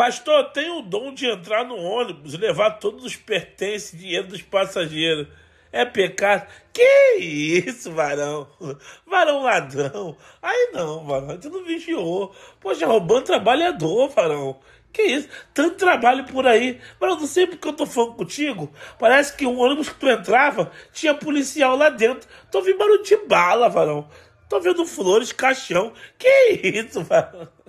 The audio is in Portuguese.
Pastor, tem o dom de entrar no ônibus e levar todos os pertences e dinheiro dos passageiros. É pecado? Que isso, varão? Varão ladrão? Aí não, varão, tu não vigiou. Poxa, roubando trabalhador, varão. Que isso? Tanto trabalho por aí. varão. não sei porque eu tô falando contigo. Parece que um ônibus que tu entrava tinha policial lá dentro. Tô ouvindo barulho de bala, varão. Tô vendo flores, caixão. Que isso, varão?